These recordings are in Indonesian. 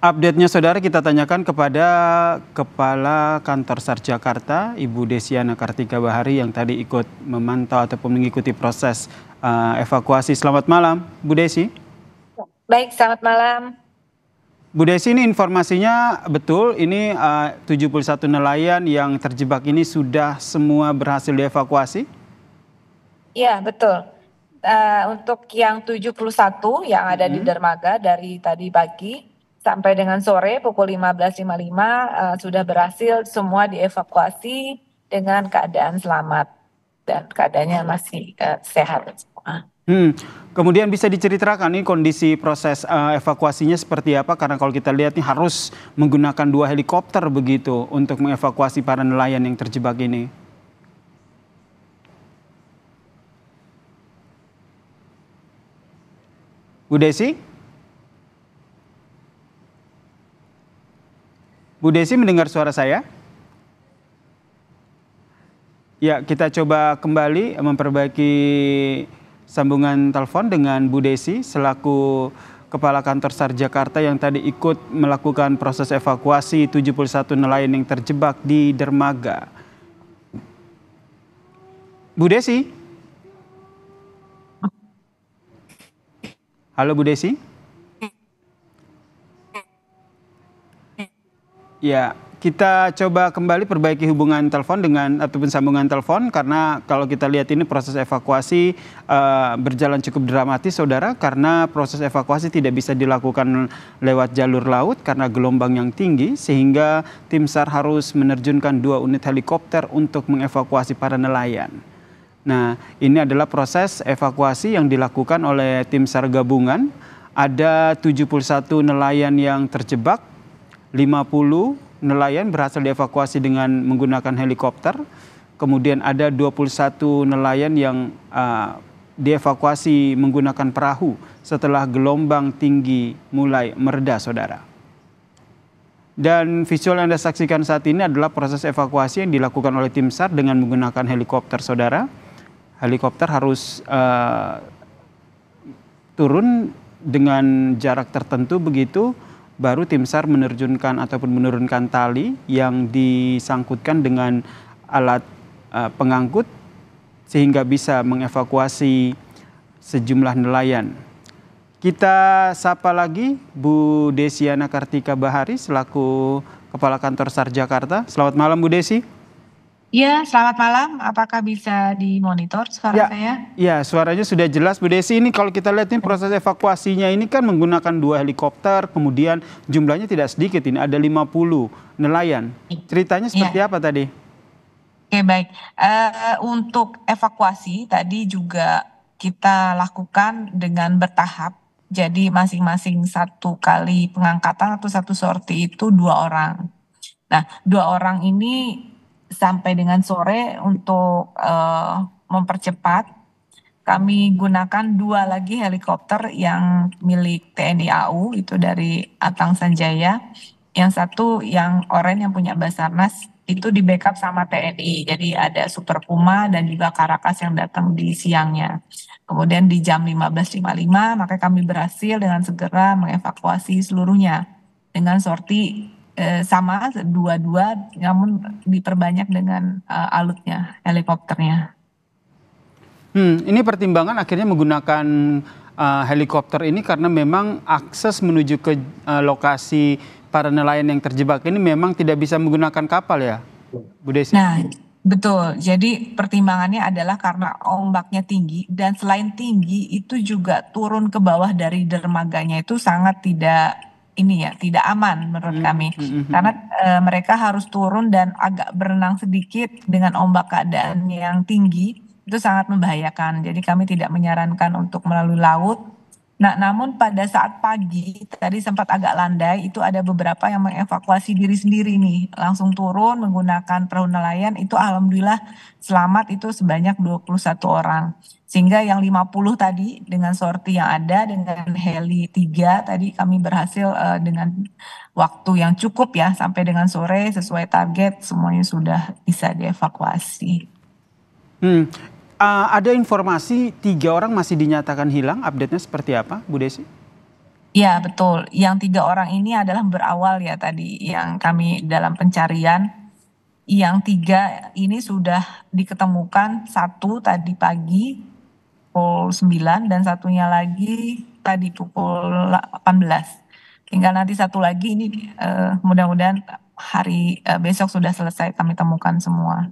Update-nya saudara kita tanyakan kepada Kepala Kantor SAR Jakarta, Ibu Desiana Kartika Bahari yang tadi ikut memantau ataupun mengikuti proses uh, evakuasi. Selamat malam, Bu Desi. Baik, selamat malam. Bu Desi ini informasinya betul ini eh, uh, 71 nelayan yang terjebak ini sudah semua berhasil dievakuasi? Iya, betul. Uh, untuk yang 71 yang ada hmm. di dermaga dari tadi pagi sampai dengan sore pukul 15.55 uh, eh, sudah berhasil semua dievakuasi dengan keadaan selamat dan keadaannya masih uh, sehat semua. Hmm. Kemudian bisa diceritakan nih kondisi proses uh, evakuasinya seperti apa karena kalau kita lihat nih harus menggunakan dua helikopter begitu untuk mengevakuasi para nelayan yang terjebak ini. Bu Desi? Bu Desi mendengar suara saya? Ya, kita coba kembali memperbaiki sambungan telepon dengan Bu Desi selaku Kepala Kantor SAR Jakarta yang tadi ikut melakukan proses evakuasi 71 nelayan yang terjebak di dermaga. Bu Desi? Halo Bu Desi? Ya, kita coba kembali perbaiki hubungan telepon dengan ataupun sambungan telepon karena kalau kita lihat ini proses evakuasi uh, berjalan cukup dramatis saudara karena proses evakuasi tidak bisa dilakukan lewat jalur laut karena gelombang yang tinggi sehingga tim SAR harus menerjunkan dua unit helikopter untuk mengevakuasi para nelayan. Nah, ini adalah proses evakuasi yang dilakukan oleh tim SAR gabungan. Ada 71 nelayan yang terjebak 50 nelayan berhasil dievakuasi dengan menggunakan helikopter. Kemudian ada 21 nelayan yang uh, dievakuasi menggunakan perahu setelah gelombang tinggi mulai mereda, saudara. Dan visual yang Anda saksikan saat ini adalah proses evakuasi yang dilakukan oleh tim SAR dengan menggunakan helikopter, saudara. Helikopter harus uh, turun dengan jarak tertentu begitu baru tim SAR menerjunkan ataupun menurunkan tali yang disangkutkan dengan alat eh, pengangkut sehingga bisa mengevakuasi sejumlah nelayan. Kita sapa lagi Bu Desiana Kartika Bahari selaku Kepala Kantor SAR Jakarta. Selamat malam Bu Desi. Iya, selamat malam. Apakah bisa dimonitor suara ya, saya? Iya, suaranya sudah jelas. Bu Desi, ini kalau kita lihat ini proses evakuasinya ini kan menggunakan dua helikopter, kemudian jumlahnya tidak sedikit ini, ada 50 nelayan. Ceritanya ya. seperti ya. apa tadi? Oke, baik. Uh, untuk evakuasi tadi juga kita lakukan dengan bertahap. Jadi masing-masing satu kali pengangkatan atau satu sorti itu dua orang. Nah, dua orang ini sampai dengan sore untuk uh, mempercepat kami gunakan dua lagi helikopter yang milik TNI AU itu dari Atang Sanjaya. Yang satu yang oranye yang punya Basarnas itu di backup sama TNI. Jadi ada Super Puma dan juga Karakas yang datang di siangnya. Kemudian di jam 15.55 maka kami berhasil dengan segera mengevakuasi seluruhnya dengan sorti Eh, sama dua-dua namun diperbanyak dengan eh, alutnya helikopternya. Hmm, ini pertimbangan akhirnya menggunakan uh, helikopter ini karena memang akses menuju ke uh, lokasi para nelayan yang terjebak ini memang tidak bisa menggunakan kapal ya, Bu Desi? Nah, betul. Jadi pertimbangannya adalah karena ombaknya tinggi dan selain tinggi itu juga turun ke bawah dari dermaganya itu sangat tidak ini ya tidak aman menurut hmm. kami hmm. hmm, hmm. karena e, mereka harus turun dan agak berenang sedikit dengan ombak keadaan yang tinggi itu sangat membahayakan. Jadi kami tidak menyarankan untuk melalui laut Nah, namun pada saat pagi tadi sempat agak landai, itu ada beberapa yang mengevakuasi diri sendiri nih, langsung turun menggunakan perahu nelayan. Itu alhamdulillah selamat itu sebanyak 21 orang. Sehingga yang 50 tadi dengan sorti yang ada dengan heli 3 tadi kami berhasil uh, dengan waktu yang cukup ya sampai dengan sore sesuai target semuanya sudah bisa dievakuasi. Hmm, uh, ada informasi tiga orang masih dinyatakan hilang. Update-nya seperti apa, Bu Desi? Ya betul. Yang tiga orang ini adalah berawal ya tadi yang kami dalam pencarian. Yang tiga ini sudah diketemukan satu tadi pagi pukul 9 dan satunya lagi tadi pukul 18. Tinggal nanti satu lagi ini uh, mudah-mudahan hari uh, besok sudah selesai kami temukan semua.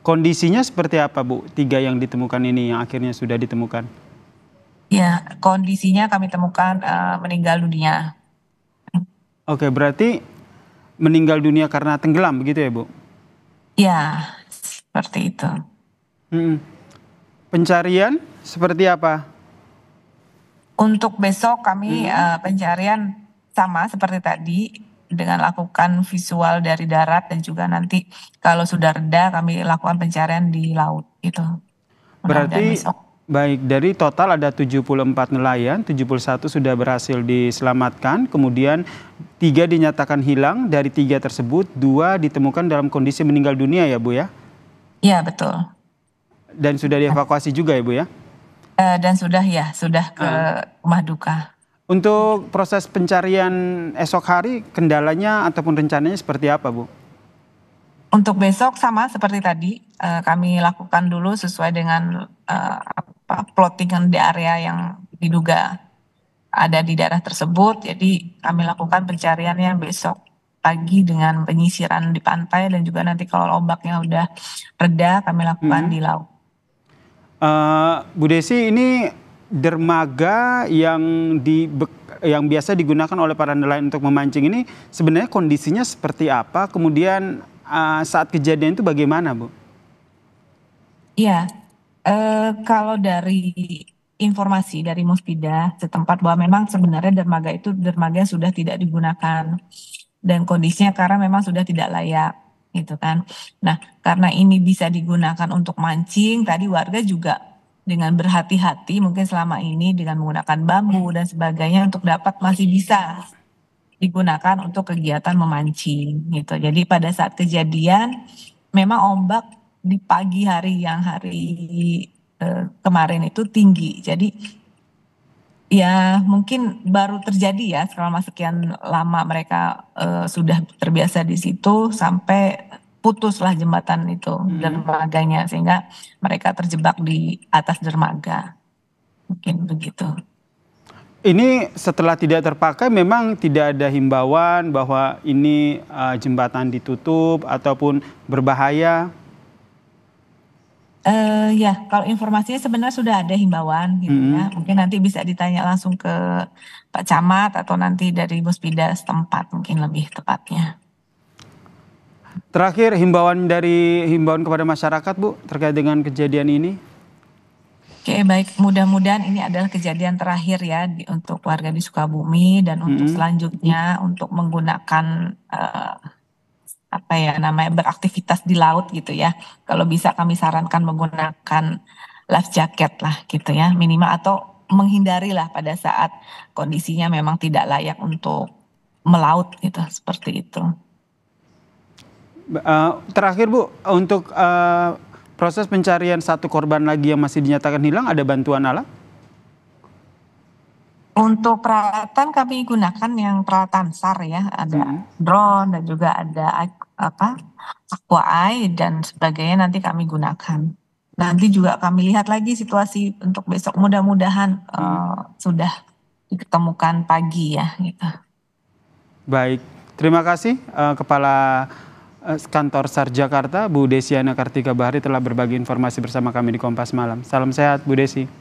Kondisinya seperti apa, Bu? Tiga yang ditemukan ini yang akhirnya sudah ditemukan. Ya, kondisinya kami temukan uh, meninggal dunia. Oke, berarti meninggal dunia karena tenggelam, begitu ya, Bu? Ya, seperti itu. Hmm. Pencarian seperti apa? Untuk besok kami hmm. uh, pencarian sama seperti tadi dengan lakukan visual dari darat dan juga nanti kalau sudah reda kami lakukan pencarian di laut itu. Berarti baik dari total ada 74 nelayan, 71 sudah berhasil diselamatkan, kemudian tiga dinyatakan hilang dari tiga tersebut dua ditemukan dalam kondisi meninggal dunia ya bu ya? Iya betul. Dan sudah dievakuasi juga ya bu ya? Eh, dan sudah ya sudah ke ah. rumah duka. Untuk proses pencarian esok hari, kendalanya ataupun rencananya seperti apa, Bu? Untuk besok sama seperti tadi eh, kami lakukan dulu sesuai dengan eh, apa, plottingan di area yang diduga ada di daerah tersebut. Jadi kami lakukan pencariannya besok pagi dengan penyisiran di pantai dan juga nanti kalau ombaknya udah reda kami lakukan hmm. di laut. Uh, Bu Desi ini dermaga yang di yang biasa digunakan oleh para nelayan untuk memancing ini sebenarnya kondisinya seperti apa? Kemudian uh, saat kejadian itu bagaimana, Bu? Iya, uh, kalau dari informasi dari Muspida setempat bahwa memang sebenarnya dermaga itu dermaga yang sudah tidak digunakan dan kondisinya karena memang sudah tidak layak gitu kan. Nah, karena ini bisa digunakan untuk mancing, tadi warga juga dengan berhati-hati mungkin selama ini dengan menggunakan bambu hmm. dan sebagainya untuk dapat masih iya. bisa digunakan untuk kegiatan memancing gitu. Jadi pada saat kejadian memang ombak di pagi hari yang hari eh, kemarin itu tinggi. Jadi ya mungkin baru terjadi ya selama sekian lama mereka eh, sudah terbiasa di situ sampai putuslah jembatan itu hmm. dermaganya sehingga mereka terjebak di atas dermaga. Mungkin begitu. Ini setelah tidak terpakai memang tidak ada himbauan bahwa ini uh, jembatan ditutup ataupun berbahaya. Uh, ya, kalau informasinya sebenarnya sudah ada himbauan, gitu ya. -hmm. ya. Mungkin nanti bisa ditanya langsung ke Pak Camat atau nanti dari muspida setempat, mungkin lebih tepatnya. Terakhir himbauan dari himbauan kepada masyarakat Bu terkait dengan kejadian ini. Oke baik mudah-mudahan ini adalah kejadian terakhir ya di, untuk warga di Sukabumi dan untuk selanjutnya -hmm. selanjutnya untuk menggunakan uh, apa ya namanya beraktivitas di laut gitu ya. Kalau bisa kami sarankan menggunakan life jacket lah gitu ya minimal atau menghindarilah pada saat kondisinya memang tidak layak untuk melaut gitu seperti itu. Eh, terakhir Bu, untuk uh, proses pencarian satu korban lagi yang masih dinyatakan hilang, ada bantuan alat? Untuk peralatan kami gunakan yang peralatan SAR ya, ada hmm. drone dan juga ada apa aqua eye dan sebagainya nanti kami gunakan. Nanti juga kami lihat lagi situasi untuk besok mudah-mudahan uh, sudah diketemukan pagi ya gitu. Baik, terima kasih uh, kepala Eh, kantor SAR Jakarta, Bu Desiana Kartika Bahari telah berbagi informasi bersama kami di Kompas Malam. Salam sehat, Bu Desi.